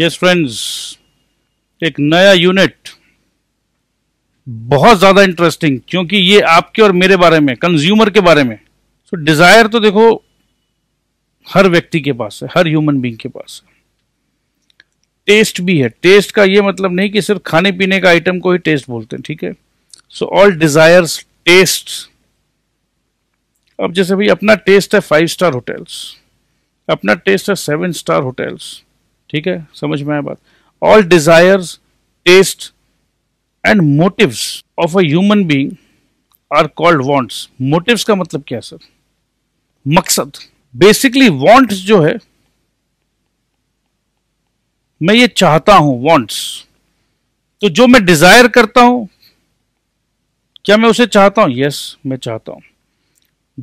Yes friends एक नया unit बहुत ज़्यादा इंटरेस्टिंग क्योंकि ये आपके और मेरे बारे में कंज्यूमर के बारे में सो so, डिज़ायर तो देखो हर व्यक्ति के पास है हर ह्यूमन बींग के पास है टेस्ट भी है टेस्ट का ये मतलब नहीं कि सिर्फ खाने पीने का आइटम को ही टेस्ट बोलते हैं ठीक है सो ऑल डिज़ायर्स टेस्ट अब जैसे भाई अपना टेस्ट है फाइव स्टार होटल्स अपना टेस्ट है सेवन स्टार होटल्स ठीक है समझ में आया बात all desires taste and motives of a human being are called wants motives का मतलब क्या सर मकसद बेसिकली वांट्स जो है मैं ये चाहता हूं वांट्स तो जो मैं डिजायर करता हूं क्या मैं उसे चाहता हूं यस yes, मैं चाहता हूं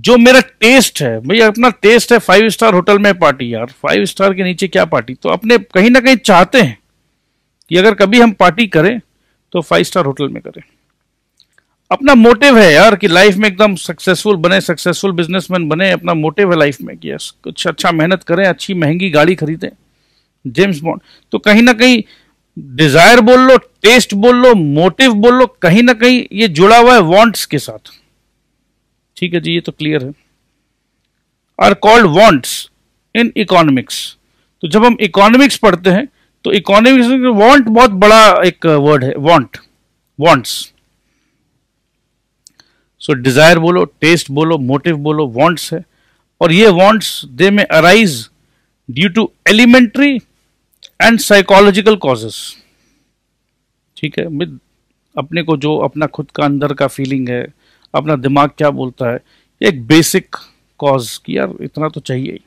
जो मेरा टेस्ट है भैया अपना टेस्ट है फाइव स्टार होटल में पार्टी यार फाइव स्टार के नीचे क्या पार्टी तो अपने कहीं ना कहीं चाहते हैं कि अगर कभी हम पार्टी करें तो फाइव स्टार होटल में करें अपना मोटिव है यार कि लाइफ में एकदम सक्सेसफुल बने सक्सेसफुल बिजनेसमैन बने अपना मोटिव है लाइफ में कि यस कुछ अच्छा मेहनत करें अच्छी महंगी गाड़ी खरीदें जेम्स बॉन्ड तो कहीं ना कहीं डिजायर बोल लो टेस्ट बोल लो मोटिव बोल लो कहीं ना कहीं ये जुड़ा हुआ है वॉन्ट्स के साथ ठीक है जी ये तो क्लियर है are called wants in economics तो जब हम इकोनॉमिक्स पढ़ते हैं तो इकोनॉमिक्स वॉन्ट बहुत बड़ा एक वर्ड है वॉन्ट वॉन्ट्स सो डिजायर बोलो टेस्ट बोलो मोटिव बोलो वॉन्ट्स है और ये wants they may arise due to elementary and psychological causes ठीक है अपने को जो अपना खुद का अंदर का फीलिंग है अपना दिमाग क्या बोलता है एक बेसिक कॉज की यार इतना तो चाहिए ही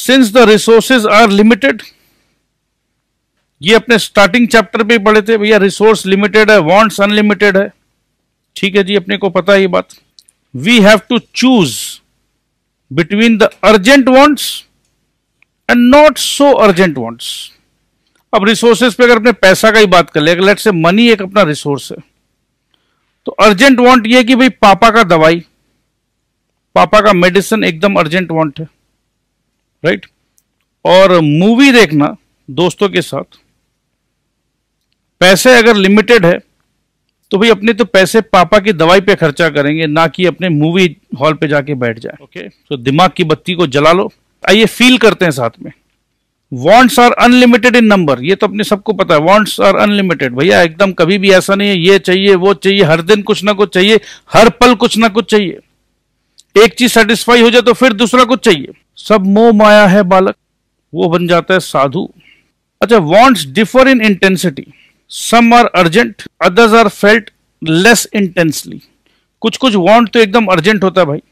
since the resources are limited ये अपने स्टार्टिंग चैप्टर पे पढ़े थे भैया रिसोर्स लिमिटेड है वांट्स अनलिमिटेड है ठीक है जी अपने को पता है ये बात we have to choose between the urgent wants and not so urgent wants अब रिसोर्सेज पे अगर अपने पैसा का ही बात कर ले लेट से मनी एक अपना रिसोर्स है तो अर्जेंट वांट ये कि भाई पापा का दवाई पापा का मेडिसिन एकदम अर्जेंट वांट है राइट और मूवी देखना दोस्तों के साथ पैसे अगर लिमिटेड है तो भाई अपने तो पैसे पापा की दवाई पे खर्चा करेंगे ना कि अपने मूवी हॉल पे जाके बैठ जाए ओके okay. तो दिमाग की बत्ती को जला लो आइए फील करते हैं साथ में wants are unlimited in number ये तो अपने सबको पता है वॉन्ट्स आर अनलिमिटेड भैया एकदम कभी भी ऐसा नहीं है ये चाहिए वो चाहिए हर दिन कुछ ना कुछ चाहिए हर पल कुछ ना कुछ चाहिए एक चीज सेटिस्फाई हो जाए तो फिर दूसरा कुछ चाहिए सब मोह माया है बालक वो बन जाता है साधु अच्छा wants differ in intensity some are urgent others are felt less intensely कुछ कुछ वॉन्ट तो एकदम अर्जेंट होता है भाई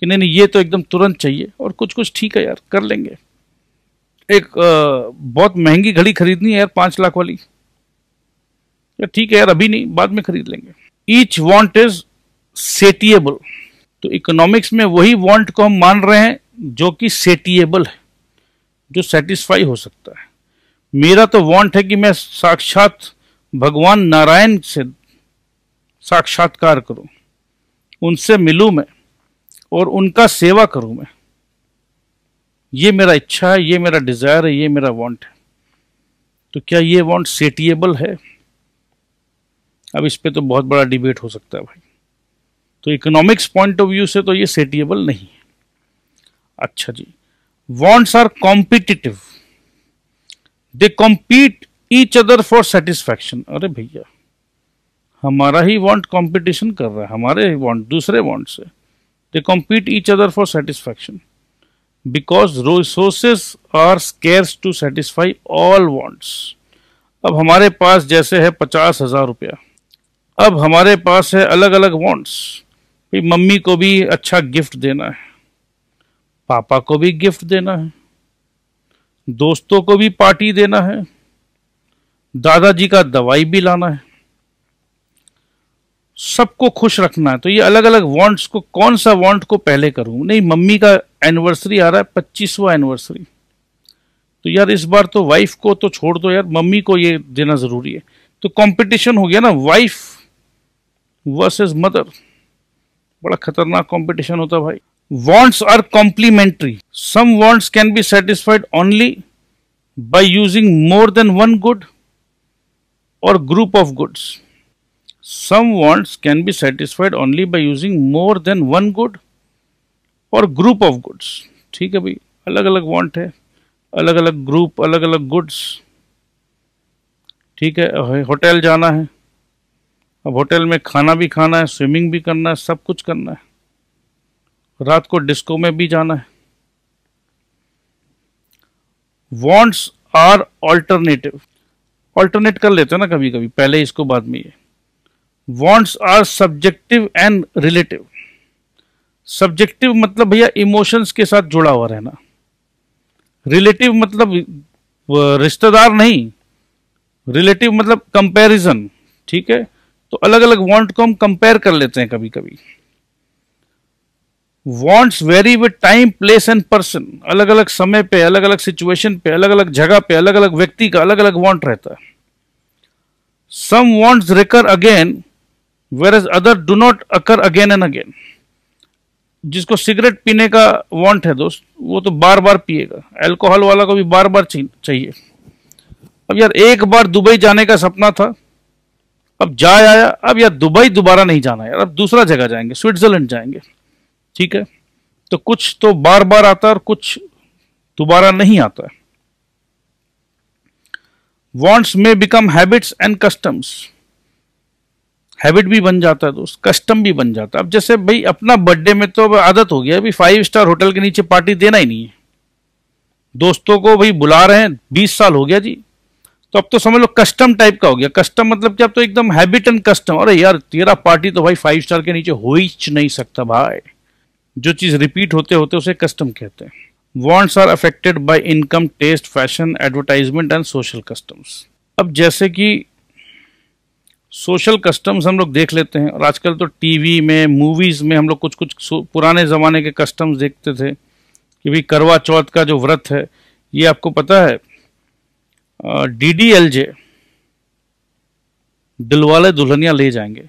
कि नहीं नहीं ये तो एकदम तुरंत चाहिए और कुछ कुछ ठीक है यार कर लेंगे एक बहुत महंगी घड़ी खरीदनी है यार पांच लाख वाली ठीक है यार अभी नहीं बाद में खरीद लेंगे ईच वॉन्ट इज सेटिएबल तो इकोनॉमिक्स में वही वॉन्ट को हम मान रहे हैं जो कि सेटिएबल है जो सेटिस्फाई हो सकता है मेरा तो वॉन्ट है कि मैं साक्षात भगवान नारायण से साक्षात्कार करूं उनसे मिलूं मैं और उनका सेवा करूं मैं ये मेरा इच्छा है ये मेरा डिज़ायर है ये मेरा वांट है तो क्या ये वांट सेटिएबल है अब इस पर तो बहुत बड़ा डिबेट हो सकता है भाई तो इकोनॉमिक्स पॉइंट ऑफ व्यू से तो ये सेटिएबल नहीं है अच्छा जी wants are competitive they compete each other for satisfaction अरे भैया हमारा ही वांट कंपटीशन कर रहा है हमारे वांट दूसरे वांट से they compete each other for satisfaction because resources are scarce to satisfy all wants अब हमारे पास जैसे है पचास हज़ार रुपया अब हमारे पास है अलग अलग वांट्स भाई मम्मी को भी अच्छा गिफ्ट देना है पापा को भी गिफ्ट देना है दोस्तों को भी पार्टी देना है दादाजी का दवाई भी लाना है सबको खुश रखना है तो ये अलग अलग वांट्स को कौन सा वांट को पहले करूं नहीं मम्मी का एनिवर्सरी आ रहा है पच्चीसवा एनिवर्सरी तो यार इस बार तो वाइफ को तो छोड़ दो यार मम्मी को ये देना जरूरी है तो कंपटीशन हो गया ना वाइफ वर्सेस मदर बड़ा खतरनाक कंपटीशन होता भाई wants are complementary some wants can be satisfied only by using more than one good or group of goods some wants can be satisfied only by using more than one good or group of goods ठीक है भाई अलग अलग want है अलग अलग group अलग अलग गुड्स ठीक है होटल जाना है अब होटल में खाना भी खाना है स्विमिंग भी करना है सब कुछ करना है रात को डिस्को में भी जाना है वॉन्ट्स आर ऑल्टरनेटिव ऑल्टरनेट कर लेते हैं ना कभी कभी पहले इसको बाद में ये wants are subjective and relative subjective मतलब भैया इमोशंस के साथ जुड़ा हुआ रहना रिलेटिव मतलब रिश्तेदार नहीं रिलेटिव मतलब कंपैरिजन ठीक है तो अलग अलग वांट को हम कंपेयर कर लेते हैं कभी कभी wants vary with time place and person अलग अलग समय पे अलग अलग सिचुएशन पे अलग अलग जगह पे अलग अलग व्यक्ति का अलग अलग वांट रहता है some wants recur again whereas other do not occur again and again जिसको सिगरेट पीने का वांट है दोस्त वो तो बार बार पिएगा अल्कोहल वाला को भी बार बार चाहिए अब यार एक बार दुबई जाने का सपना था अब जा आया अब यार दुबई दोबारा नहीं जाना यार अब दूसरा जगह जाएंगे स्विट्जरलैंड जाएंगे ठीक है तो कुछ तो बार बार आता है और कुछ दोबारा नहीं आता है wants may become habits and customs habit भी बन जाता है दोस्त तो कस्टम भी बन जाता है अब जैसे भाई अपना बर्थडे में तो आदत हो गया अभी फाइव स्टार होटल के नीचे पार्टी देना ही नहीं है दोस्तों को भाई बुला रहे हैं बीस साल हो गया जी तो अब तो समझ लो कस्टम टाइप का हो गया कस्टम मतलब क्या तो एकदम हैबिट एंड कस्टम अरे यार तेरा पार्टी तो भाई फाइव स्टार के नीचे हो ही नहीं सकता भाई जो चीज रिपीट होते होते उसे कस्टम कहते हैं wants are affected by income taste fashion advertisement and social customs अब जैसे कि सोशल कस्टम्स हम लोग देख लेते हैं और आजकल तो टीवी में मूवीज़ में हम लोग कुछ कुछ पुराने ज़माने के कस्टम्स देखते थे कि भाई करवा चौथ का जो व्रत है ये आपको पता है D D L J Dilwale Dulhania Le Jayenge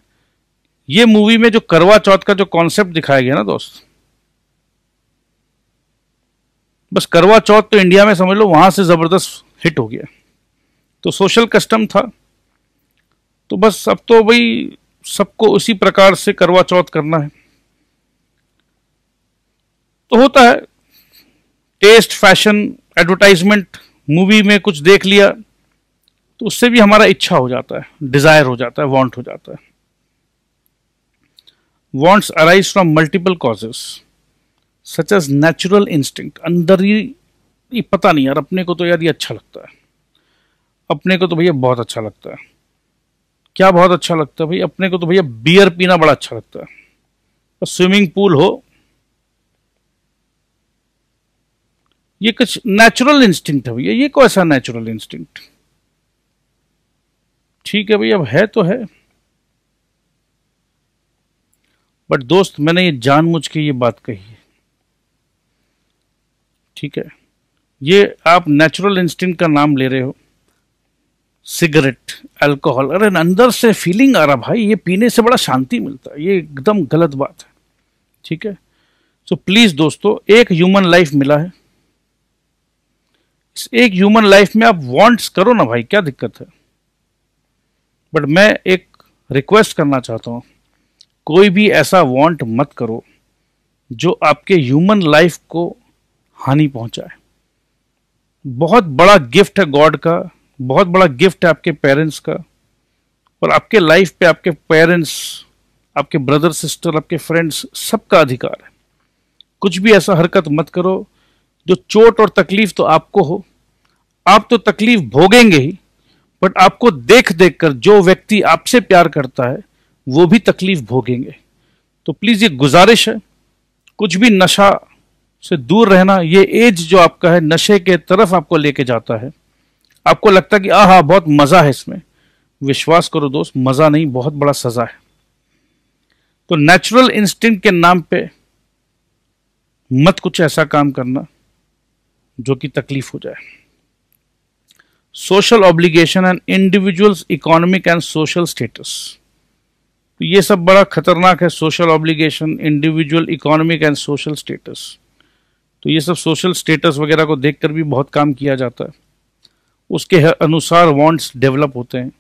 ये मूवी में जो करवा चौथ का जो कॉन्सेप्ट दिखाया गया ना दोस्त बस करवा चौथ तो इंडिया में समझ लो वहां से जबरदस्त हिट हो गया तो सोशल कस्टम था तो बस अब तो भाई सबको उसी प्रकार से करवा चौथ करना है तो होता है टेस्ट फैशन एडवर्टाइजमेंट मूवी में कुछ देख लिया तो उससे भी हमारा इच्छा हो जाता है डिजायर हो जाता है वांट हो जाता है wants arise from multiple causes such as natural instinct अंदर ही पता नहीं यार अपने को तो यार ये अच्छा लगता है अपने को तो भैया बहुत अच्छा लगता है क्या बहुत अच्छा लगता है भाई अपने को तो भैया बियर पीना बड़ा अच्छा लगता है तो स्विमिंग पूल हो ये कुछ नेचुरल इंस्टिंक्ट है भैया ये कोई ऐसा नेचुरल इंस्टिंक्ट ठीक है भैया अब है तो है बट दोस्त मैंने ये जानबूझ के ये बात कही है ठीक है ये आप नेचुरल इंस्टिंक्ट का नाम ले रहे हो सिगरेट अल्कोहल अरे अंदर से फीलिंग आ रहा भाई ये पीने से बड़ा शांति मिलता है ये एकदम गलत बात है ठीक है सो प्लीज़ दोस्तों एक ह्यूमन लाइफ मिला है इस एक ह्यूमन लाइफ में आप वांट्स करो ना भाई क्या दिक्कत है बट मैं एक रिक्वेस्ट करना चाहता हूँ कोई भी ऐसा वांट मत करो जो आपके ह्यूमन लाइफ को हानि पहुंचाए बहुत बड़ा गिफ्ट है गॉड का बहुत बड़ा गिफ्ट है आपके पेरेंट्स का और आपके लाइफ पे आपके पेरेंट्स आपके ब्रदर सिस्टर आपके फ्रेंड्स सबका अधिकार है कुछ भी ऐसा हरकत मत करो जो चोट और तकलीफ तो आपको हो आप तो तकलीफ भोगेंगे ही बट आपको देख देख कर जो व्यक्ति आपसे प्यार करता है वो भी तकलीफ भोगेंगे तो प्लीज़ ये गुजारिश है कुछ भी नशा से दूर रहना ये एज जो आपका है नशे के तरफ आपको लेके जाता है आपको लगता है कि हा बहुत मज़ा है इसमें विश्वास करो दोस्त मज़ा नहीं बहुत बड़ा सज़ा है तो नेचुरल इंस्टिंग के नाम पे मत कुछ ऐसा काम करना जो कि तकलीफ हो जाए social obligation and individuals economic and social status तो ये सब बड़ा खतरनाक है social obligation individual economic and social status तो ये सब सोशल स्टेटस वगैरह को देखकर भी बहुत काम किया जाता है उसके अनुसार वांट्स डेवलप होते हैं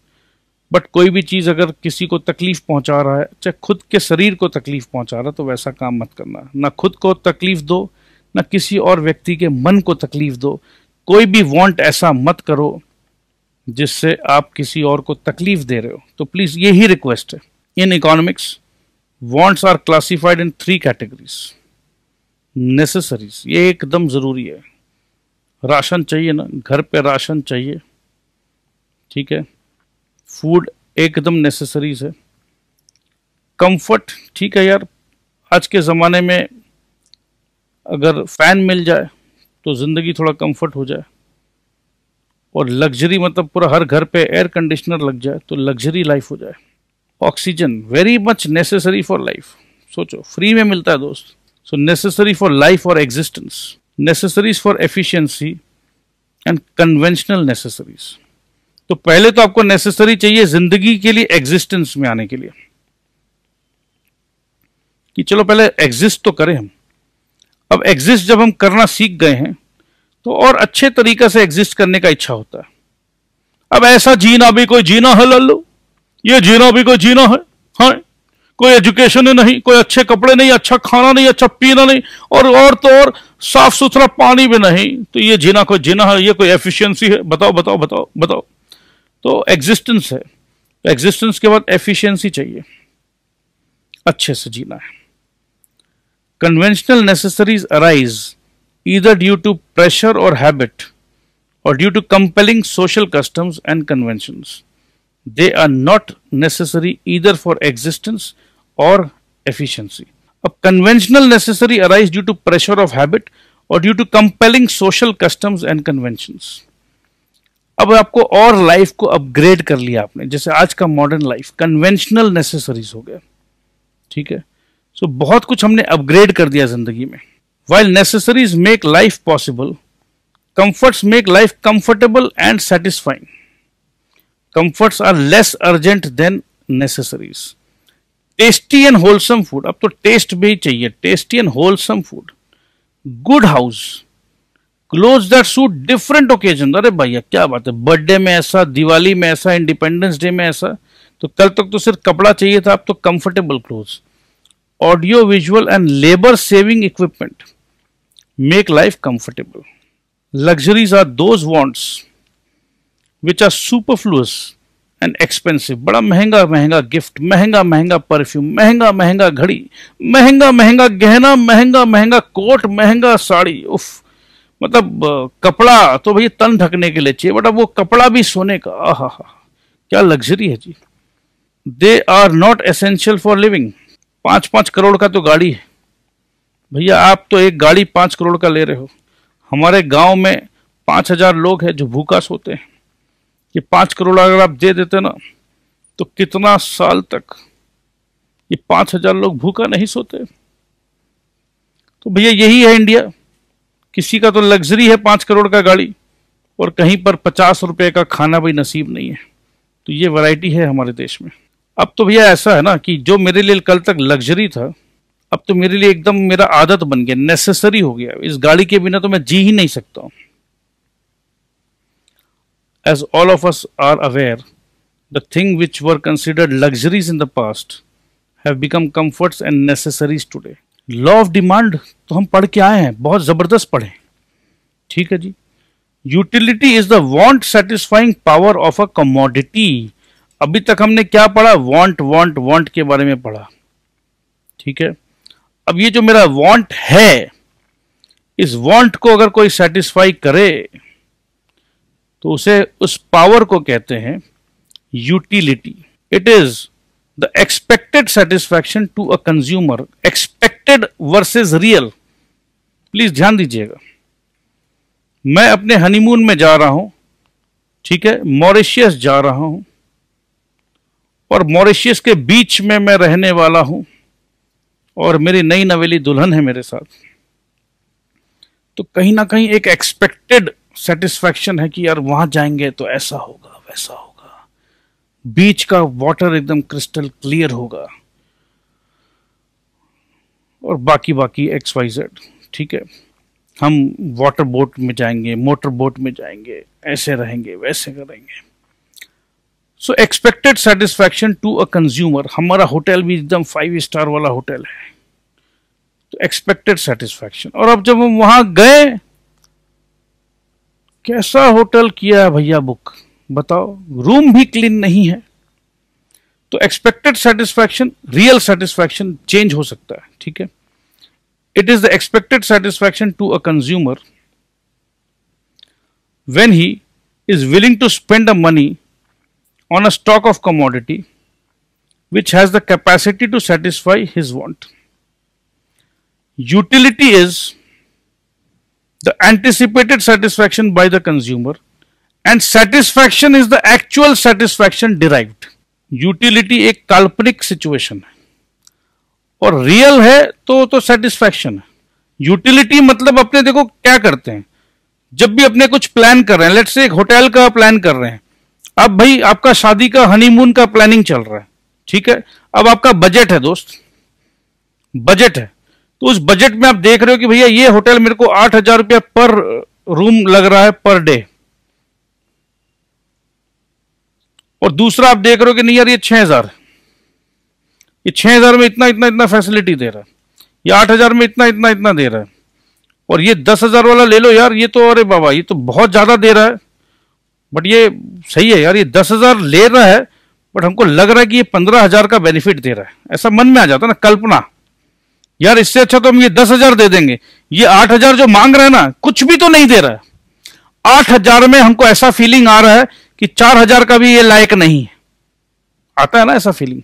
बट कोई भी चीज़ अगर किसी को तकलीफ़ पहुंचा रहा है चाहे खुद के शरीर को तकलीफ़ पहुंचा रहा है तो वैसा काम मत करना ना खुद को तकलीफ़ दो ना किसी और व्यक्ति के मन को तकलीफ़ दो कोई भी वांट ऐसा मत करो जिससे आप किसी और को तकलीफ़ दे रहे हो तो प्लीज़ यही रिक्वेस्ट है in economics wants are classified in three categories necessaries ये एकदम ज़रूरी है राशन चाहिए ना घर पे राशन चाहिए ठीक है फूड एकदम नेसेसरीज है कंफर्ट ठीक है यार आज के ज़माने में अगर फ़ैन मिल जाए तो ज़िंदगी थोड़ा कंफर्ट हो जाए और लग्जरी मतलब पूरा हर घर पे एयर कंडीशनर लग जाए तो लग्जरी लाइफ हो जाए oxygen very much necessary for life सोचो फ्री में मिलता है दोस्त so necessary for life or existence necessaries for efficiency and conventional necessaries. तो पहले तो आपको नेसेसरी चाहिए जिंदगी के लिए एग्जिस्टेंस में आने के लिए कि चलो पहले एग्जिस्ट तो करें हम अब एग्जिस्ट जब हम करना सीख गए हैं तो और अच्छे तरीके से एग्जिस्ट करने का इच्छा होता है अब ऐसा जीना भी कोई जीना है लल्लू ये जीना भी कोई जीना है हाँ कोई एजुकेशन है नहीं कोई अच्छे कपड़े नहीं अच्छा खाना नहीं अच्छा पीना नहीं और और तो और साफ सुथरा पानी भी नहीं तो ये जीना कोई जीना है ये कोई एफिशिएंसी है बताओ बताओ बताओ बताओ तो एग्जिस्टेंस है एग्जिस्टेंस तो के बाद एफिशिएंसी चाहिए अच्छे से जीना है conventional necessaries arise either due to pressure or habit or due to compelling social customs and convention they are not necessary either for existence or efficiency अब conventional necessary arise due to pressure of habit or due to compelling social customs and convention अब आपको और life को upgrade कर लिया आपने जैसे आज का मॉडर्न लाइफ कन्वेंशनल नेसेसरीज हो गया ठीक है सो so, बहुत कुछ हमने अपग्रेड कर दिया जिंदगी में while necessaries make life possible comforts make life comfortable and satisfying comforts are less urgent than necessaries tasty and wholesome food अब तो टेस्ट भी चाहिए tasty and wholesome food good house clothes that suit different occasion अरे भैया क्या बात है birthday में ऐसा दिवाली में ऐसा इंडिपेंडेंस डे में ऐसा तो कल तक तो सिर्फ कपड़ा चाहिए था अब तो comfortable cloth audio visual and labour saving equipment make life comfortable luxuries are those wants which are superfluous and expensive बड़ा महंगा महंगा गिफ्ट महंगा महंगा परफ्यूम महंगा महंगा घड़ी महंगा महंगा गहना महंगा महंगा कोट महंगा साड़ी उफ मतलब कपड़ा तो भैया तन ढकने के लिए चाहिए बट अब वो कपड़ा भी सोने का हा क्या लग्जरी है जी they are not essential for living पाँच पाँच करोड़ का तो गाड़ी है भैया आप तो एक गाड़ी पाँच करोड़ का ले रहे हो हमारे गांव में पाँच हजार लोग हैं जो भूखा सोते हैं कि पांच करोड़ अगर आप दे देते ना तो कितना साल तक ये पांच हजार लोग भूखा नहीं सोते तो भैया यही है इंडिया किसी का तो लग्जरी है पांच करोड़ का गाड़ी और कहीं पर पचास रुपए का खाना भी नसीब नहीं है तो ये वैरायटी है हमारे देश में अब तो भैया ऐसा है ना कि जो मेरे लिए कल तक लग्जरी था अब तो मेरे लिए एकदम मेरा आदत बन गया नेसेसरी हो गया इस गाड़ी के बिना तो मैं जी ही नहीं सकता हूँ As all of us are aware, the things which were considered luxuries in the past have become comforts and necessaries today. Law of demand तो हम पढ़ के आए हैं बहुत ज़बरदस्त पढ़े ठीक है जी utility is the want satisfying power of a commodity अभी तक हमने क्या पढ़ा वॉन्ट वॉन्ट वॉन्ट के बारे में पढ़ा ठीक है अब ये जो मेरा वॉन्ट है इस वॉन्ट को अगर कोई सेटिस्फाई करे तो उसे उस पावर को कहते हैं utility it is the expected satisfaction to a consumer expected versus real please ध्यान दीजिएगा मैं अपने हनीमून में जा रहा हूं ठीक है मॉरिशियस जा रहा हूं और मॉरिशियस के बीच में मैं रहने वाला हूं और मेरी नई नवेली दुल्हन है मेरे साथ तो कहीं ना कहीं एक एक्सपेक्टेड सेटिस्फेक्शन है कि यार वहां जाएंगे तो ऐसा होगा वैसा होगा बीच का वाटर एकदम क्रिस्टल क्लियर होगा और बाकी बाकी एक्स वाई जेड ठीक है हम वाटर बोट में जाएंगे मोटर बोट में जाएंगे ऐसे रहेंगे वैसे करेंगे so expected satisfaction to a consumer हमारा होटल भी एकदम फाइव स्टार वाला होटल है तो एक्सपेक्टेड सेटिस्फैक्शन और अब जब हम वहां गए कैसा होटल किया है भैया बुक बताओ रूम भी क्लीन नहीं है तो expected satisfaction real satisfaction change हो सकता है ठीक है it is the expected satisfaction to a consumer when he is willing to spend a money on a stock of commodity which has the capacity to satisfy his want utility is the anticipated satisfaction by the consumer and satisfaction is the actual satisfaction derived utility एक काल्पनिक situation है और real है तो तो satisfaction है utility मतलब अपने देखो क्या करते हैं जब भी अपने कुछ प्लान कर रहे हैं लेट्स से एक होटल का प्लान कर रहे हैं अब भाई आपका शादी का हनीमून का प्लानिंग चल रहा है ठीक है अब आपका बजट है दोस्त बजट है तो उस बजट में आप देख रहे हो कि भैया ये होटल मेरे को आठ हजार रुपया पर रूम लग रहा है पर डे और दूसरा आप देख रहे हो कि नहीं यार ये छह हजार ये छह हजार में इतना इतना इतना फैसिलिटी दे रहा है ये आठ हजार में इतना इतना इतना दे रहा है और ये दस हजार वाला ले लो यार ये तो अरे बाबा ये तो बहुत ज्यादा दे रहा है बट ये सही है यार ये दस हजार ले रहा है बट हमको लग रहा है कि ये पंद्रह हजार का बेनिफिट दे रहा है ऐसा मन में आ जाता है ना कल्पना यार इससे अच्छा तो हम ये दस हजार दे देंगे ये आठ हजार जो मांग रहे हैं ना कुछ भी तो नहीं दे रहा है आठ हजार में हमको ऐसा फीलिंग आ रहा है कि चार हजार का भी ये लायक नहीं है आता है ना ऐसा फीलिंग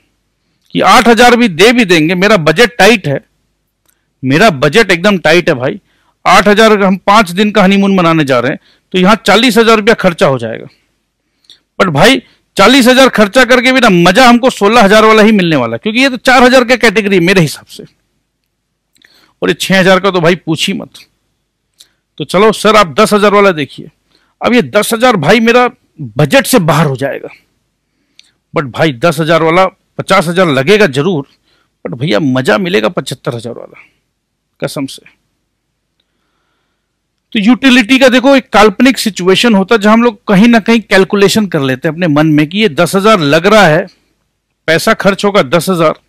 कि आठ हजार भी दे भी देंगे मेरा बजट टाइट है मेरा बजट एकदम टाइट है भाई आठ हजार हम पांच दिन का हनीमून मनाने जा रहे हैं तो यहाँ चालीस हजार रुपया खर्चा हो जाएगा बट भाई चालीस हजार खर्चा करके भी ना मजा हमको सोलह हजार वाला ही मिलने वाला क्योंकि ये तो चार हजार के कैटेगरी मेरे हिसाब से और ये छः हज़ार का तो भाई पूछ ही मत तो चलो सर आप दस हज़ार वाला देखिए अब ये दस हज़ार भाई मेरा बजट से बाहर हो जाएगा बट भाई दस हज़ार वाला पचास हज़ार लगेगा ज़रूर बट भैया मज़ा मिलेगा पचहत्तर हज़ार वाला कसम से तो यूटिलिटी का देखो एक काल्पनिक सिचुएशन होता है जहां हम लोग कहीं ना कहीं कैलकुलेशन कर लेते हैं अपने मन में कि ये दस हज़ार लग रहा है पैसा खर्च होगा दस हज़ार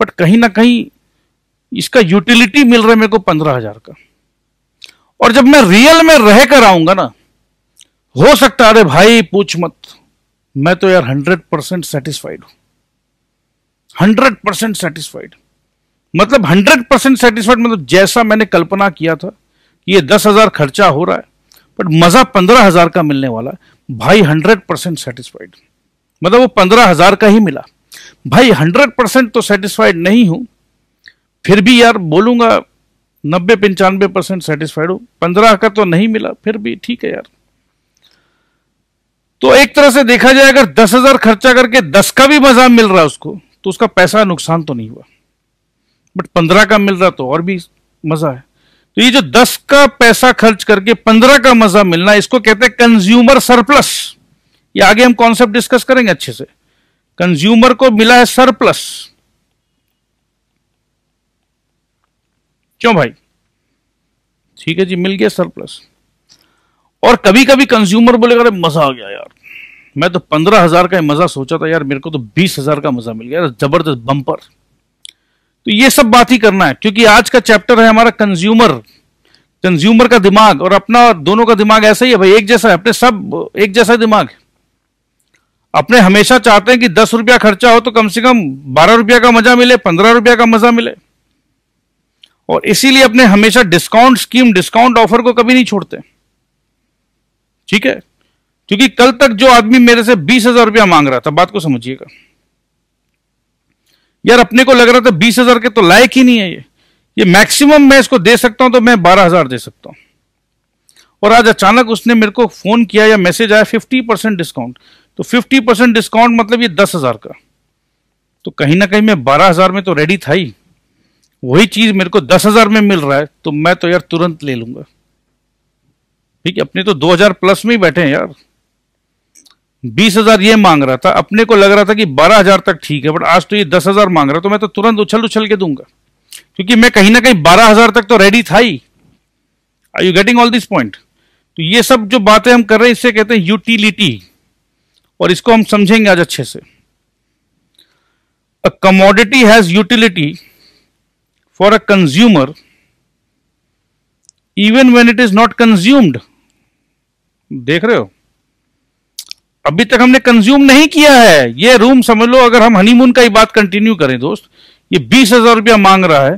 बट कहीं ना कहीं इसका यूटिलिटी मिल रहा है मेरे को पंद्रह हजार का और जब मैं रियल में रह कर आऊंगा ना हो सकता अरे भाई पूछ मत मैं तो यार हंड्रेड परसेंट सेटिस्फाइड हूं हंड्रेड परसेंट सेटिस्फाइड मतलब हंड्रेड परसेंट सेटिस्फाइड मतलब जैसा मैंने कल्पना किया था कि ये दस हजार खर्चा हो रहा है बट मजा पंद्रह हजार का मिलने वाला है भाई हंड्रेड परसेंट सेटिस्फाइड मतलब वो पंद्रह हजार का ही मिला भाई हंड्रेड परसेंट तो सेटिस्फाइड नहीं हूं फिर भी यार बोलूंगा नब्बे पंचानबे परसेंट सेटिस्फाइड हो पंद्रह का तो नहीं मिला फिर भी ठीक है यार तो एक तरह से देखा जाए अगर दस हजार खर्चा करके दस का भी मजा मिल रहा है उसको तो उसका पैसा नुकसान तो नहीं हुआ बट पंद्रह का मिल रहा तो और भी मजा है तो ये जो दस का पैसा खर्च करके पंद्रह का मजा मिलना इसको कहते हैं कंज्यूमर सरप्लस ये आगे हम कॉन्सेप्ट डिस्कस करेंगे अच्छे से कंज्यूमर को मिला है सरप्लस क्यों भाई ठीक है जी मिल गया सरप्लस और कभी कभी कंज्यूमर बोलेगा अरे मजा आ गया यार मैं तो पंद्रह हजार का मजा सोचा था यार मेरे को तो बीस हजार का मजा मिल गया जबरदस्त बम्पर तो ये सब बात ही करना है क्योंकि आज का चैप्टर है हमारा कंज्यूमर कंज्यूमर का दिमाग और अपना दोनों का दिमाग ऐसा ही है भाई एक जैसा है अपने सब एक जैसा दिमाग अपने हमेशा चाहते हैं कि दस रुपया खर्चा हो तो कम से कम बारह रुपया का मजा मिले पंद्रह रुपया का मजा मिले और इसीलिए अपने हमेशा डिस्काउंट स्कीम डिस्काउंट ऑफर को कभी नहीं छोड़ते ठीक है क्योंकि कल तक जो आदमी मेरे से बीस हजार रुपया मांग रहा था बात को समझिएगा यार अपने को लग रहा था बीस हजार के तो लायक ही नहीं है ये ये मैक्सिमम मैं इसको दे सकता हूं तो मैं बारह हजार दे सकता हूं और आज अचानक उसने मेरे को फोन किया या मैसेज आया फिफ्टी परसेंट डिस्काउंट तो फिफ्टी परसेंट डिस्काउंट मतलब ये दस हजार का तो कहीं ना कहीं मैं बारह हजार में तो रेडी था ही वही चीज मेरे को दस हजार में मिल रहा है तो मैं तो यार तुरंत ले लूंगा ठीक है अपने तो दो हजार प्लस में ही बैठे हैं यार बीस हजार ये मांग रहा था अपने को लग रहा था कि बारह हजार तक ठीक है बट आज तो ये दस हजार मांग रहा तो मैं तो तुरंत उछल उछल के दूंगा क्योंकि मैं कहीं ना कहीं बारह हजार तक तो रेडी था ही I you getting all this point तो ये सब जो बातें हम कर रहे हैं इससे कहते हैं यूटिलिटी और इसको हम समझेंगे आज अच्छे से a commodity has utility for a consumer even when it is not consumed देख रहे हो अभी तक हमने कंज्यूम नहीं किया है ये रूम समझ लो अगर हम हनीमून का ही बात कंटिन्यू करें दोस्त ये बीस हजार रुपया मांग रहा है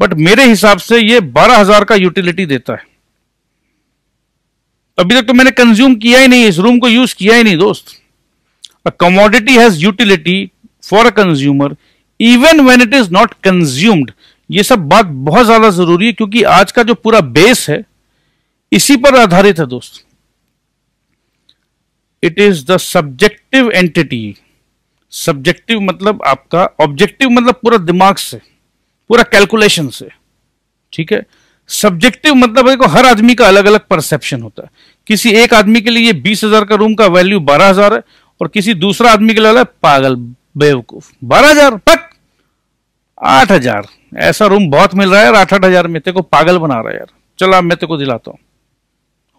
बट मेरे हिसाब से ये बारह हजार का यूटिलिटी देता है अभी तक तो मैंने कंज्यूम किया ही नहीं इस रूम को यूज किया ही नहीं दोस्त a commodity has utility for a consumer even when it is not consumed ये सब बात बहुत ज्यादा जरूरी है क्योंकि आज का जो पूरा बेस है इसी पर आधारित है दोस्त it is the subjective entity subjective मतलब आपका ऑब्जेक्टिव मतलब पूरा दिमाग से पूरा कैलकुलेशन से ठीक है सब्जेक्टिव मतलब देखो हर आदमी का अलग अलग परसेप्शन होता है किसी एक आदमी के लिए बीस हजार का रूम का वैल्यू बारह हजार है और किसी दूसरा आदमी के लिए पागल बेवकूफ बारह हजार पक आठ हजार ऐसा रूम बहुत मिल रहा है आठ आठ हजार में तेरे को पागल बना रहा है यार चलो मैं तेरे को दिलाता हूं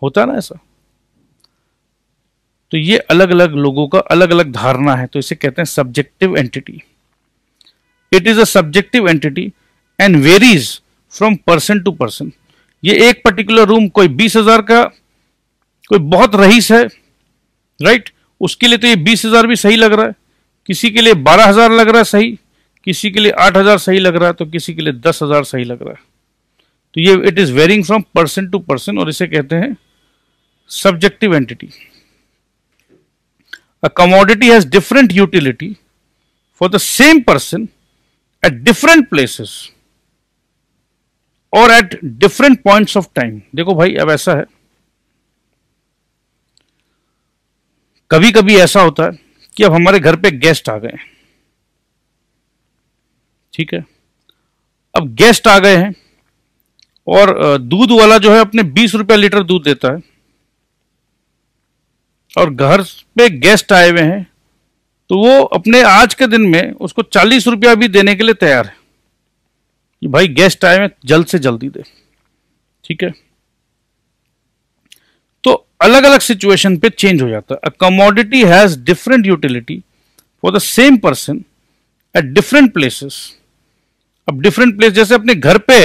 होता है ना ऐसा तो ये अलग अलग लोगों का अलग अलग धारणा है तो इसे कहते हैं subjective entity it is a subjective entity and varies from person to person ये एक पर्टिकुलर रूम कोई बीस हजार का कोई बहुत रईस है राइट उसके लिए तो ये बीस हजार भी सही लग रहा है किसी के लिए बारह हजार लग रहा है सही किसी के लिए आठ हजार सही लग रहा है तो किसी के लिए दस हजार सही लग रहा है तो ये it is varying from person to person और इसे कहते हैं subjective entity a commodity has different utility for the same person at different places और at different points of time देखो भाई अब ऐसा है कभी कभी ऐसा होता है कि अब हमारे घर पे गेस्ट आ गए हैं ठीक है अब गेस्ट आ गए हैं और दूध वाला जो है अपने बीस रुपया लीटर दूध देता है और घर पे गेस्ट आए हुए हैं तो वो अपने आज के दिन में उसको चालीस रुपया भी देने के लिए तैयार है कि भाई गेस्ट आए हुए जल्द से जल्दी दे ठीक है तो अलग अलग सिचुएशन पे चेंज हो जाता है a commodity has different utility for the same person at different places अब डिफरेंट प्लेस जैसे अपने घर पे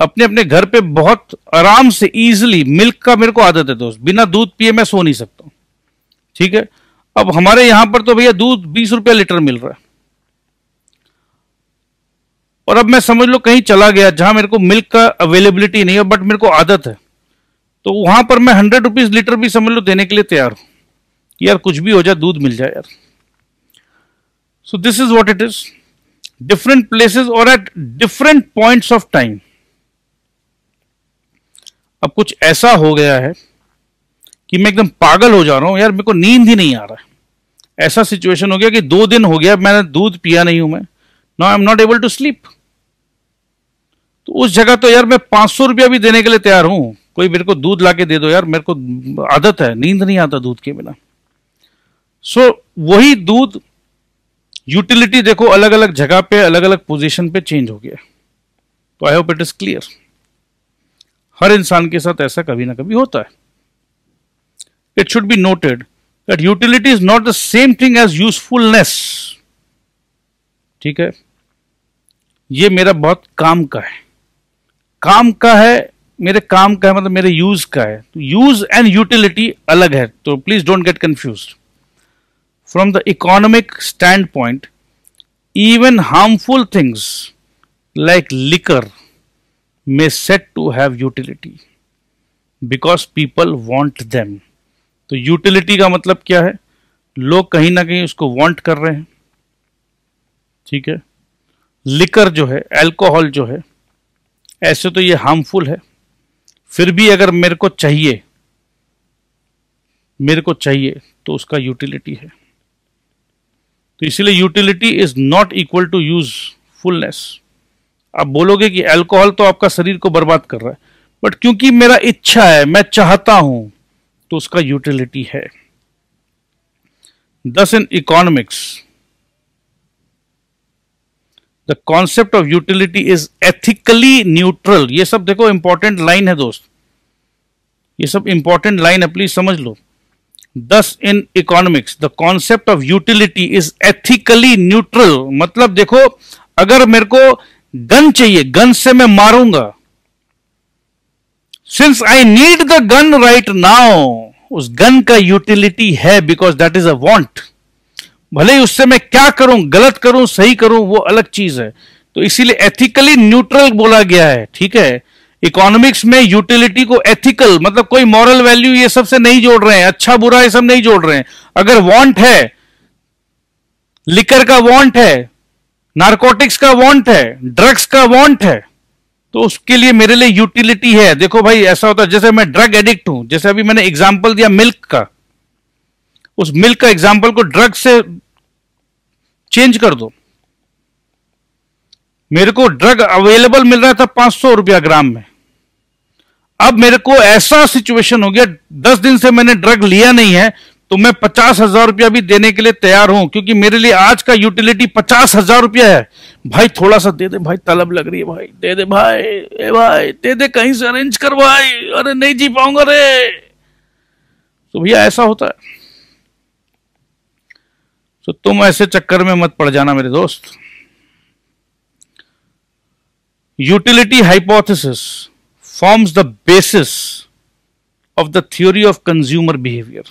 अपने अपने घर पे बहुत आराम से इजिली मिल्क का मेरे को आदत है दोस्त बिना दूध पिए मैं सो नहीं सकता ठीक है अब हमारे यहां पर तो भैया दूध बीस रुपया लीटर मिल रहा है और अब मैं समझ लो कहीं चला गया जहां मेरे को मिल्क का अवेलेबिलिटी नहीं है बट मेरे को आदत है तो वहां पर मैं हंड्रेड रुपीज लीटर भी समझ लो देने के लिए तैयार हूं यार कुछ भी हो जाए दूध मिल जाए यार so this is what it is different places or at different points of time अब कुछ ऐसा हो गया है कि मैं एकदम पागल हो जा रहा हूं यार मेरे को नींद ही नहीं आ रहा है ऐसा सिचुएशन हो गया कि दो दिन हो गया मैंने दूध पिया नहीं हूं मैं now I am not able to sleep तो उस जगह तो यार मैं पांच सौ रुपया भी देने के लिए तैयार हूं कोई मेरे को दूध ला के दे दो यार मेरे को आदत है नींद नहीं आता दूध के बिना सो so, वही दूध यूटिलिटी देखो अलग अलग जगह पे अलग अलग पोजीशन पे चेंज हो गया तो I hope it is clear हर इंसान के साथ ऐसा कभी ना कभी होता है it should be noted that utility is not the same thing as usefulness ठीक है ये मेरा बहुत काम का है काम का है मेरे काम का है मतलब मेरे यूज का है यूज एंड यूटिलिटी अलग है तो please don't get confused from the economic standpoint, even harmful things like liquor may set to have utility because people want them. to so, utility ka matlab kya hai log kahin na kahin usko want kar rahe hain theek hai liquor jo hai alcohol jo hai aise to ye harmful hai फिर भी अगर मेरे को चाहिए मेरे को चाहिए तो उसका यूटिलिटी है तो इसलिए utility is not equal to usefulness आप बोलोगे कि अल्कोहल तो आपका शरीर को बर्बाद कर रहा है बट क्योंकि मेरा इच्छा है मैं चाहता हूं तो उसका यूटिलिटी है दस in economics the concept of utility is ethically neutral ये सब देखो इंपॉर्टेंट लाइन है दोस्त ये सब इंपॉर्टेंट लाइन है प्लीज समझ लो thus in economics the concept of utility is ethically neutral मतलब देखो अगर मेरे को गन चाहिए गन से मैं मारूंगा since I need the gun right now उस गन का यूटिलिटी है because that is a want भले ही उससे मैं क्या करूं गलत करूं सही करूं वो अलग चीज है तो इसीलिए एथिकली न्यूट्रल बोला गया है ठीक है इकोनॉमिक्स में यूटिलिटी को एथिकल मतलब कोई मॉरल वैल्यू ये सब से नहीं जोड़ रहे हैं अच्छा बुरा ये सब नहीं जोड़ रहे हैं अगर वांट है लिकर का वांट है नारकोटिक्स का वांट है ड्रग्स का वांट है तो उसके लिए मेरे लिए यूटिलिटी है देखो भाई ऐसा होता है जैसे मैं ड्रग एडिक्ट हूं जैसे अभी मैंने एग्जाम्पल दिया मिल्क का उस मिल्क का एग्जाम्पल को ड्रग से चेंज कर दो मेरे को ड्रग अवेलेबल मिल रहा था पांच सौ रुपया ग्राम में अब मेरे को ऐसा सिचुएशन हो गया दस दिन से मैंने ड्रग लिया नहीं है तो मैं पचास हजार रुपया भी देने के लिए तैयार हूं क्योंकि मेरे लिए आज का यूटिलिटी पचास हजार रुपया है भाई थोड़ा सा दे दे भाई तलब लग रही है भाई दे दे भाई ए भाई दे दे कहीं से अरेंज कर भाई अरे नहीं जी पाऊंगा रे तो भैया ऐसा होता है तो तुम ऐसे चक्कर में मत पड़ जाना मेरे दोस्त utility hypothesis forms the basis of the theory of consumer behavior.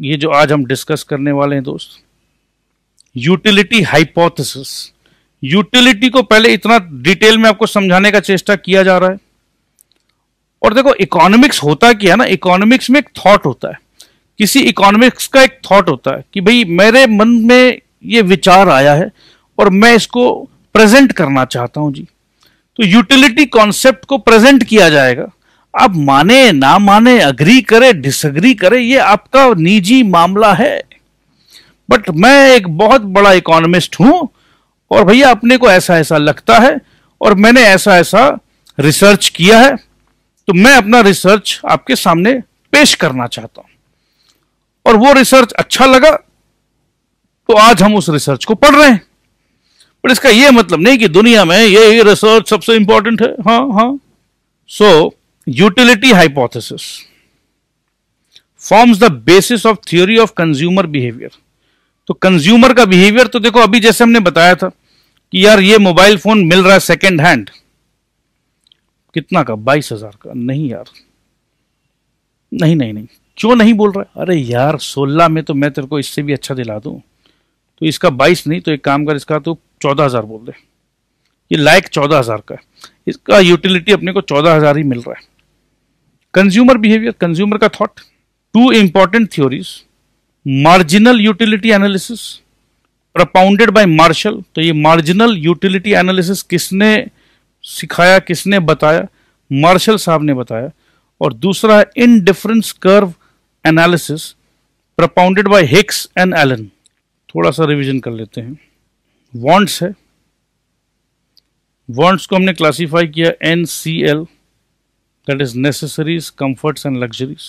ये जो आज हम डिस्कस करने वाले हैं दोस्त यूटिलिटी हाइपोथेसिस यूटिलिटी को पहले इतना डिटेल में आपको समझाने का चेष्टा किया जा रहा है और देखो इकोनॉमिक्स होता क्या है ना इकोनॉमिक्स में एक थॉट होता है किसी इकोनॉमिक्स का एक थॉट होता है कि भाई मेरे मन में ये विचार आया है और मैं इसको प्रेजेंट करना चाहता हूं जी तो यूटिलिटी कॉन्सेप्ट को प्रेजेंट किया जाएगा आप माने ना माने अग्री करे डिसअग्री करे ये आपका निजी मामला है बट मैं एक बहुत बड़ा इकोनॉमिस्ट हूं और भैया अपने को ऐसा ऐसा लगता है और मैंने ऐसा ऐसा रिसर्च किया है तो मैं अपना रिसर्च आपके सामने पेश करना चाहता हूं और वो रिसर्च अच्छा लगा तो आज हम उस रिसर्च को पढ़ रहे हैं पर इसका यह मतलब नहीं कि दुनिया में ये रिसर्च सबसे इंपॉर्टेंट है हा हा so utility hypothesis forms the basis of theory of consumer behaviour तो कंज्यूमर का बिहेवियर तो देखो अभी जैसे हमने बताया था कि यार ये मोबाइल फोन मिल रहा है सेकेंड हैंड कितना का बाईस हजार का नहीं यार नहीं नहीं नहीं क्यों नहीं बोल रहा है अरे यार सोलह में तो मैं तेरे को इससे भी अच्छा दिला दूं तो इसका बाईस नहीं तो एक काम कर इसका तो चौदह हज़ार बोल दे ये लाइक चौदह हज़ार का है इसका यूटिलिटी अपने को चौदह हज़ार ही मिल रहा है कंज्यूमर बिहेवियर कंज्यूमर का thought two important theories marginal utility analysis propounded by Marshall तो ये मार्जिनल यूटिलिटी एनालिसिस किसने सिखाया किसने बताया मार्शल साहब ने बताया और दूसरा है indifference curve analysis propounded by Hicks and Allen थोड़ा सा रिवीजन कर लेते हैं वॉन्ट्स है वॉन्ट्स को हमने क्लासीफाई किया N C L that is necessaries comforts and luxuries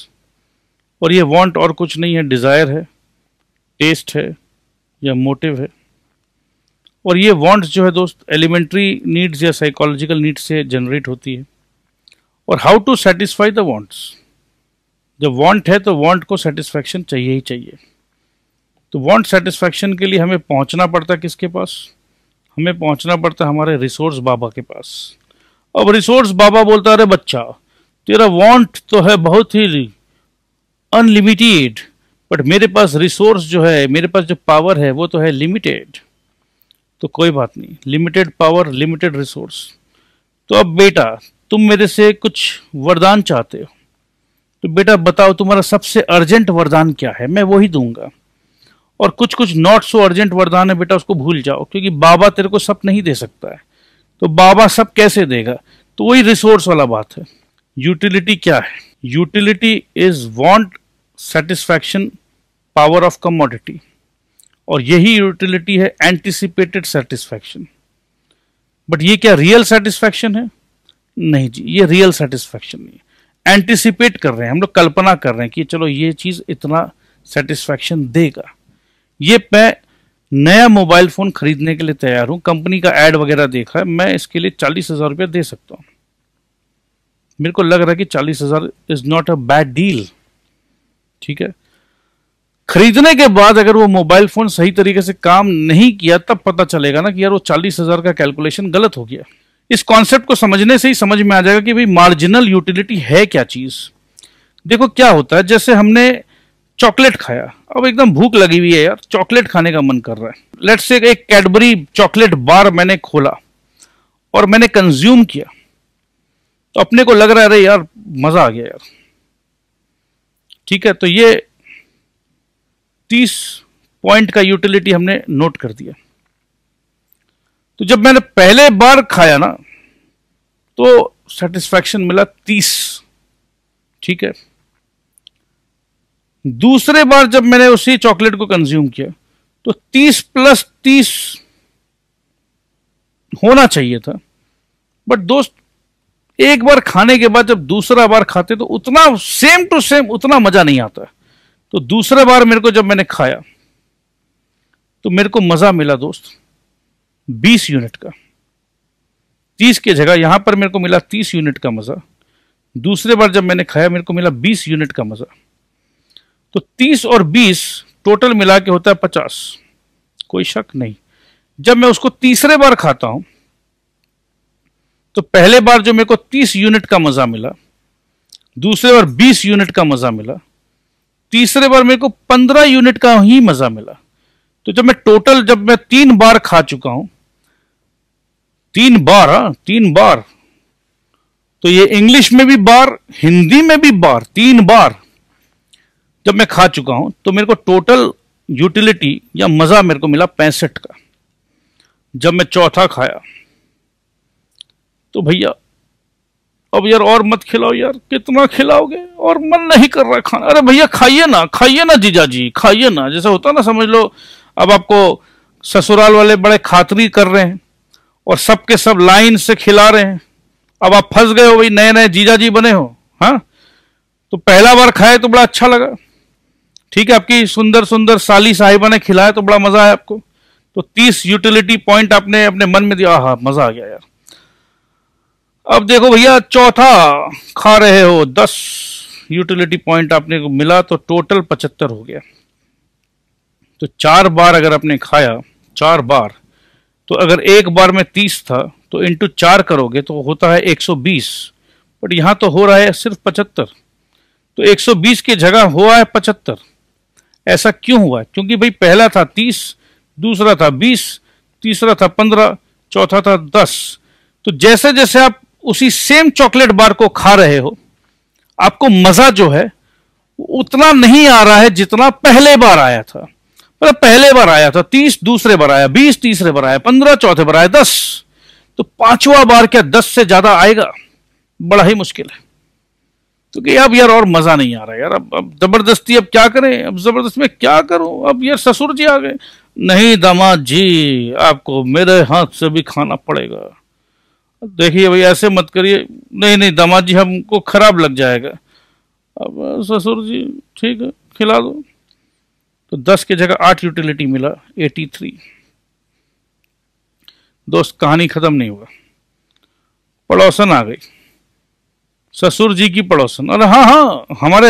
और ये वॉन्ट और कुछ नहीं है डिज़ायर है टेस्ट है या मोटिव है और ये वॉन्ट्स जो है दोस्त एलिमेंट्री नीड्स या साइकोलॉजिकल नीड्स से जनरेट होती है और how to satisfy the wants जब वॉन्ट है तो वॉन्ट को सेटिस्फैक्शन चाहिए ही चाहिए तो वांट सेटिस्फैक्शन के लिए हमें पहुंचना पड़ता किसके पास हमें पहुंचना पड़ता हमारे रिसोर्स बाबा के पास अब रिसोर्स बाबा बोलता अरे बच्चा तेरा वांट तो है बहुत ही अनलिमिटेड बट मेरे पास रिसोर्स जो है मेरे पास जो पावर है वो तो है लिमिटेड तो कोई बात नहीं लिमिटेड पावर लिमिटेड रिसोर्स तो अब बेटा तुम मेरे से कुछ वरदान चाहते हो तो बेटा बताओ तुम्हारा सबसे अर्जेंट वरदान क्या है मैं वही दूंगा और कुछ कुछ नॉट सो अर्जेंट वरदान है बेटा उसको भूल जाओ क्योंकि बाबा तेरे को सब नहीं दे सकता है तो बाबा सब कैसे देगा तो वही रिसोर्स वाला बात है यूटिलिटी क्या है utility is want satisfaction power of commodity और यही यूटिलिटी है एंटिसिपेटेड सेटिस्फैक्शन बट ये क्या रियल सेटिस्फैक्शन है नहीं जी ये रियल सेटिस्फैक्शन नहीं है एंटिसिपेट कर रहे हैं हम लोग कल्पना कर रहे हैं कि चलो ये चीज़ इतना सेटिस्फैक्शन देगा ये मैं नया मोबाइल फ़ोन खरीदने के लिए तैयार हूं कंपनी का एड वगैरह देखा है मैं इसके लिए चालीस हज़ार रुपया दे सकता हूं मेरे को लग रहा है कि चालीस हज़ार is not a bad deal ठीक है खरीदने के बाद अगर वो मोबाइल फ़ोन सही तरीके से काम नहीं किया तब पता चलेगा ना कि यार वो चालीस हज़ार का कैलकुलेशन गलत हो गया इस कॉन्सेप्ट को समझने से ही समझ में आ जाएगा कि भाई मार्जिनल यूटिलिटी है क्या चीज़ देखो क्या होता है जैसे हमने चॉकलेट खाया अब एकदम भूख लगी हुई है यार चॉकलेट खाने का मन कर रहा है लेट से एक कैडबरी चॉकलेट बार मैंने खोला और मैंने कंज्यूम किया तो अपने को लग रहा है अरे यार मज़ा आ गया यार ठीक है तो ये तीस पॉइंट का यूटिलिटी हमने नोट कर दिया तो जब मैंने पहले बार खाया ना तो सेटिस्फैक्शन मिला तीस ठीक है दूसरे बार जब मैंने उसी चॉकलेट को कंज्यूम किया तो 30 प्लस 30 होना चाहिए था बट दोस्त एक बार खाने के बाद जब दूसरा बार खाते तो उतना सेम टू सेम उतना मजा नहीं आता तो दूसरे बार मेरे को जब मैंने खाया तो मेरे को मजा मिला दोस्त 20 यूनिट का 30 की जगह यहां पर मेरे को मिला 30 यूनिट का मजा दूसरे बार जब मैंने खाया मेरे को मिला 20 यूनिट का मजा तो 30 और 20 टोटल मिला के होता है 50 कोई शक नहीं जब मैं उसको तीसरे बार खाता हूं तो पहले बार जो मेरे को 30 यूनिट का मजा मिला दूसरे बार 20 यूनिट का मजा मिला तीसरे बार मेरे को 15 यूनिट का ही मजा मिला तो जब मैं टोटल जब मैं तीन बार खा चुका हूं तीन बार हा तीन बार तो ये इंग्लिश में भी बार हिंदी में भी बार तीन बार जब मैं खा चुका हूं तो मेरे को टोटल यूटिलिटी या मज़ा मेरे को मिला पैंसठ का जब मैं चौथा खाया तो भैया अब यार और मत खिलाओ यार कितना खिलाओगे और मन नहीं कर रहा खाना अरे भैया खाइए ना खाइए ना जीजा जी खाइए ना जैसे होता ना समझ लो अब आपको ससुराल वाले बड़े खातरी कर रहे हैं और सबके सब लाइन से खिला रहे हैं अब आप फंस गए हो भाई नए नए जीजा जी बने हो हाँ तो पहला बार खाए तो बड़ा अच्छा लगा ठीक है आपकी सुंदर सुंदर साली साहिबा ने खिलाया तो बड़ा मजा आया आपको तो तीस यूटिलिटी पॉइंट आपने अपने मन में दिया हाँ मजा आ गया यार अब देखो भैया चौथा खा रहे हो दस यूटिलिटी पॉइंट आपने को मिला तो टोटल पचहत्तर हो गया तो चार बार अगर आपने खाया चार बार तो अगर एक बार में तीस था तो इंटू चार करोगे तो होता है एक सौ बीस बट यहां तो हो रहा है सिर्फ पचहत्तर तो एक सौ बीस की जगह हुआ है पचहत्तर ऐसा क्यों हुआ क्योंकि भाई पहला था तीस दूसरा था बीस तीसरा था पंद्रह चौथा था दस तो जैसे जैसे आप उसी सेम चॉकलेट बार को खा रहे हो आपको मजा जो है उतना नहीं आ रहा है जितना पहले बार आया था मतलब पहले बार आया था तीस दूसरे बार आया बीस तीसरे बार आया पंद्रह चौथे बार आया दस तो पांचवा बार क्या दस से ज्यादा आएगा बड़ा ही मुश्किल है तो कि अब यार और मजा नहीं आ रहा यार अब अब जबरदस्ती अब क्या करें अब जबरदस्ती में क्या करूं अब यार ससुर जी आ गए नहीं दामाद जी आपको मेरे हाथ से भी खाना पड़ेगा देखिए भाई ऐसे मत करिए नहीं नहीं दामाद जी हमको खराब लग जाएगा अब ससुर जी ठीक है खिला दो तो दस की जगह आठ यूटिलिटी मिला एटी थ्री दोस्त कहानी खत्म नहीं हुआ पड़ोसन आ गई ससुर जी की पड़ोसन अरे हाँ हाँ हमारे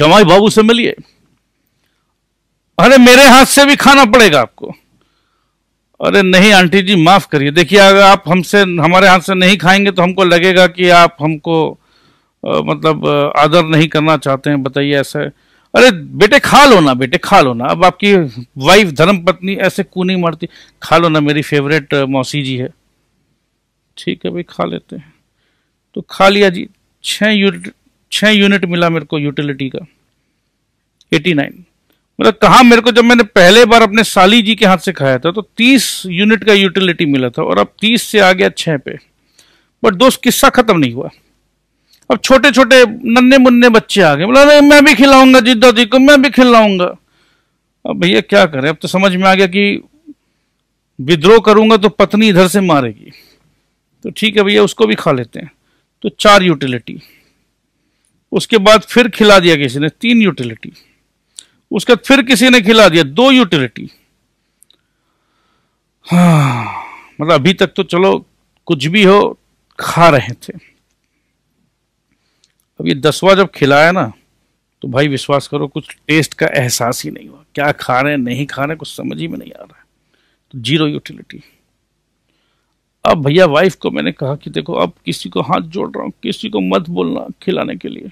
जमाई बाबू से मिलिए अरे मेरे हाथ से भी खाना पड़ेगा आपको अरे नहीं आंटी जी माफ करिए देखिए अगर आप हमसे हमारे हाथ से नहीं खाएंगे तो हमको लगेगा कि आप हमको आ, मतलब आदर नहीं करना चाहते हैं बताइए ऐसा अरे बेटे खा लो ना बेटे खा लो ना अब आपकी वाइफ धर्म पत्नी ऐसे नहीं मारती खा लो ना मेरी फेवरेट मौसी जी है ठीक है भाई खा लेते हैं तो खा लिया जी छः यूनिट छः यूनिट मिला मेरे को यूटिलिटी का 89 मतलब कहा मेरे को जब मैंने पहले बार अपने साली जी के हाथ से खाया था तो 30 यूनिट का यूटिलिटी मिला था और अब 30 से आ गया छः पे बट दोस्त किस्सा खत्म नहीं हुआ अब छोटे छोटे नन्हे मुन्ने बच्चे आ गए बोला अरे मैं भी खिलाऊंगा जिद्दा जी को मैं भी खिलाऊंगा अब भैया क्या करें अब तो समझ में आ गया कि विद्रोह करूंगा तो पत्नी इधर से मारेगी तो ठीक है भैया उसको भी खा लेते हैं तो चार यूटिलिटी उसके बाद फिर खिला दिया किसी ने तीन यूटिलिटी उसके बाद फिर किसी ने खिला दिया दो यूटिलिटी हाँ मतलब अभी तक तो चलो कुछ भी हो खा रहे थे अब ये दसवा जब खिलाया ना तो भाई विश्वास करो कुछ टेस्ट का एहसास ही नहीं हुआ क्या खा रहे हैं नहीं खा रहे हैं कुछ समझ ही में नहीं आ रहा है तो जीरो यूटिलिटी अब भैया वाइफ को मैंने कहा कि देखो अब किसी को हाथ जोड़ रहा हूँ किसी को मत बोलना खिलाने के लिए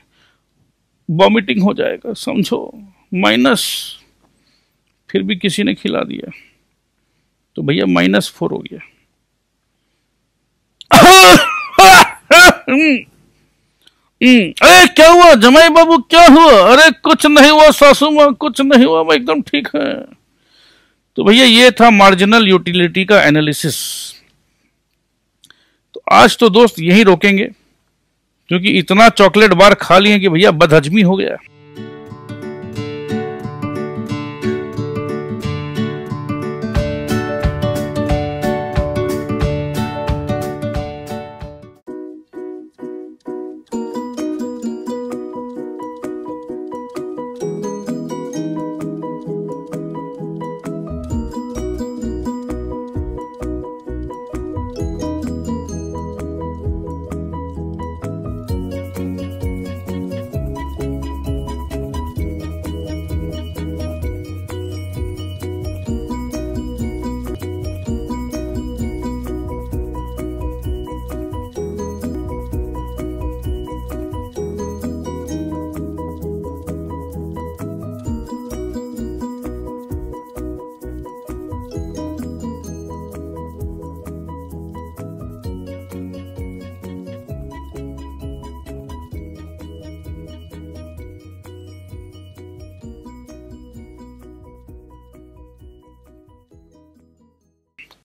वॉमिटिंग हो जाएगा समझो माइनस फिर भी किसी ने खिला दिया तो भैया माइनस फोर हो गया अरे क्या हुआ जमाई बाबू क्या हुआ अरे कुछ नहीं हुआ सासू माँ कुछ नहीं हुआ मैं एकदम ठीक है तो भैया ये था मार्जिनल यूटिलिटी का एनालिसिस आज तो दोस्त यही रोकेंगे क्योंकि इतना चॉकलेट बार खा लिए कि भैया बदहजमी हो गया